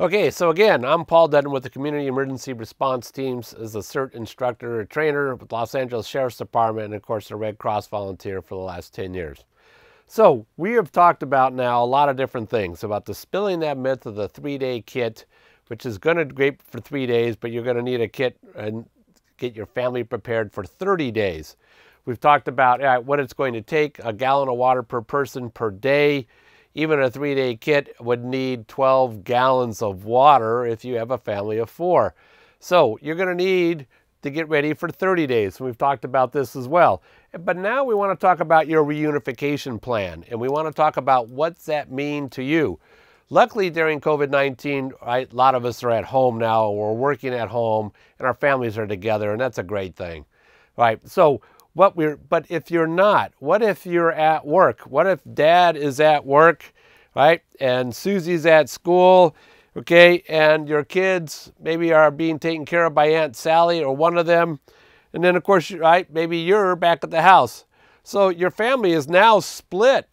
Okay, so again, I'm Paul Dutton with the Community Emergency Response Teams as a CERT instructor or trainer with Los Angeles Sheriff's Department and of course a Red Cross volunteer for the last 10 years. So we have talked about now a lot of different things about dispelling that myth of the three-day kit, which is going to be great for three days, but you're going to need a kit and get your family prepared for 30 days. We've talked about uh, what it's going to take, a gallon of water per person per day, even a three day kit would need 12 gallons of water if you have a family of four. So you're going to need to get ready for 30 days. We've talked about this as well. But now we want to talk about your reunification plan and we want to talk about what's that mean to you. Luckily, during COVID 19, a lot of us are at home now, we're working at home, and our families are together, and that's a great thing. Right. so what we're, but if you're not, what if you're at work? What if dad is at work, right? And Susie's at school, okay? And your kids maybe are being taken care of by Aunt Sally or one of them. And then of course, right, maybe you're back at the house. So your family is now split.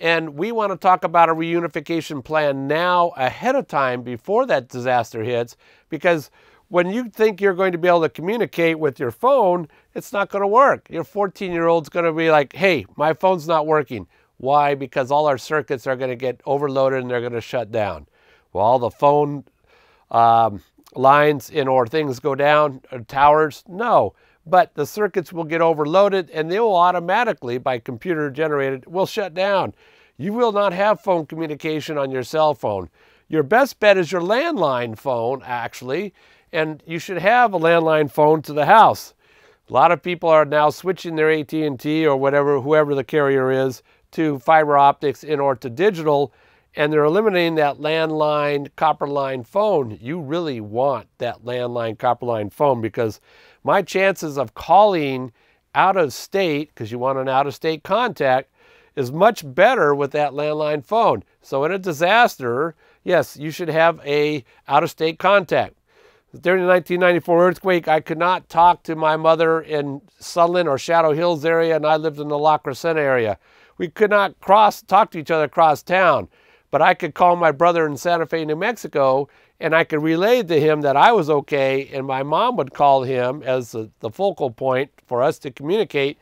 And we want to talk about a reunification plan now ahead of time before that disaster hits because when you think you're going to be able to communicate with your phone, it's not going to work. Your 14 year old's going to be like, hey, my phone's not working. Why? Because all our circuits are going to get overloaded and they're going to shut down. Well, all the phone um, lines and or things go down, or uh, towers, no. But the circuits will get overloaded and they will automatically, by computer generated, will shut down. You will not have phone communication on your cell phone. Your best bet is your landline phone, actually, and you should have a landline phone to the house. A lot of people are now switching their AT&T or whatever, whoever the carrier is, to fiber optics in or to digital, and they're eliminating that landline copper line phone. You really want that landline copper line phone because my chances of calling out of state, because you want an out of state contact, is much better with that landline phone. So in a disaster, yes, you should have a out of state contact. During the 1994 earthquake, I could not talk to my mother in Sutherland or Shadow Hills area, and I lived in the La Crescenta area. We could not cross talk to each other across town, but I could call my brother in Santa Fe, New Mexico, and I could relay to him that I was okay, and my mom would call him as the, the focal point for us to communicate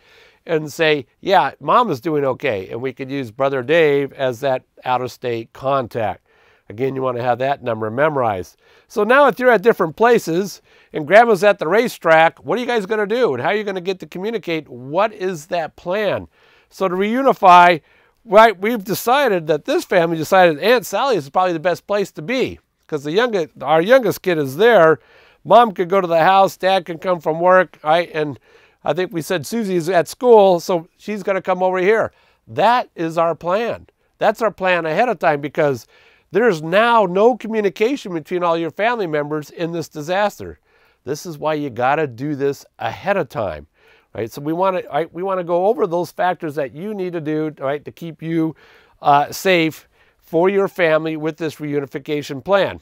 and say, yeah, mom is doing okay, and we could use Brother Dave as that out-of-state contact. Again, you want to have that number memorized. So now if you're at different places and grandma's at the racetrack, what are you guys going to do? And how are you going to get to communicate? What is that plan? So to reunify, right, we've decided that this family decided Aunt Sally is probably the best place to be because the youngest, our youngest kid is there. Mom could go to the house, dad can come from work, right? And I think we said Susie's at school, so she's going to come over here. That is our plan. That's our plan ahead of time because there's now no communication between all your family members in this disaster. This is why you got to do this ahead of time. Right? So we want to right, we want to go over those factors that you need to do right to keep you uh, safe for your family with this reunification plan.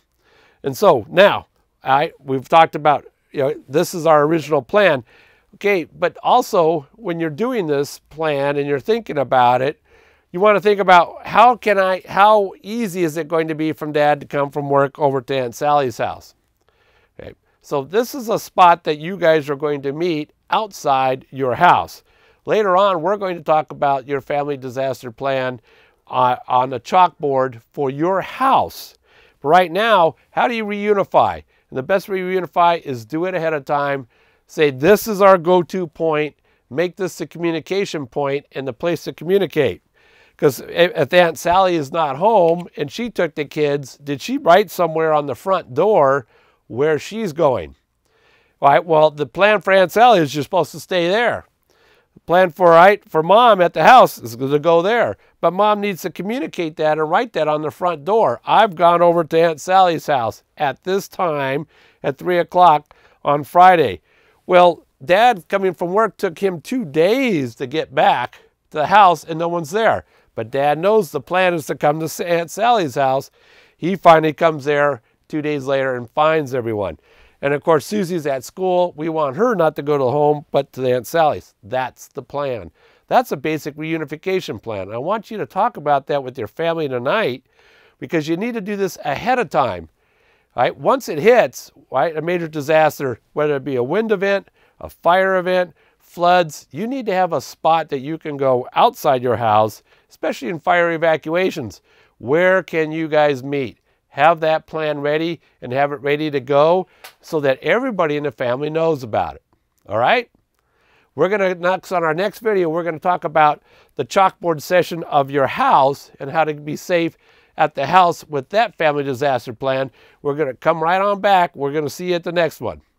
And so now I we've talked about you know this is our original plan. Okay, but also when you're doing this plan and you're thinking about it, you want to think about how can I, how easy is it going to be from dad to come from work over to Aunt Sally's house? Okay. So this is a spot that you guys are going to meet outside your house. Later on, we're going to talk about your family disaster plan uh, on the chalkboard for your house. But right now, how do you reunify? And the best way to reunify is do it ahead of time. Say, this is our go-to point. Make this the communication point and the place to communicate because if Aunt Sally is not home and she took the kids, did she write somewhere on the front door where she's going? Right. well, the plan for Aunt Sally is you're supposed to stay there. The plan for, right, for mom at the house is to go there. But mom needs to communicate that and write that on the front door. I've gone over to Aunt Sally's house at this time at 3 o'clock on Friday. Well, dad coming from work took him two days to get back to the house and no one's there. But Dad knows the plan is to come to Aunt Sally's house. He finally comes there two days later and finds everyone. And of course, Susie's at school. We want her not to go to home, but to Aunt Sally's. That's the plan. That's a basic reunification plan. I want you to talk about that with your family tonight because you need to do this ahead of time. Right? Once it hits, right, a major disaster, whether it be a wind event, a fire event, floods, you need to have a spot that you can go outside your house, especially in fire evacuations. Where can you guys meet? Have that plan ready and have it ready to go so that everybody in the family knows about it. All right? We're going to, next on our next video, we're going to talk about the chalkboard session of your house and how to be safe at the house with that family disaster plan. We're going to come right on back. We're going to see you at the next one.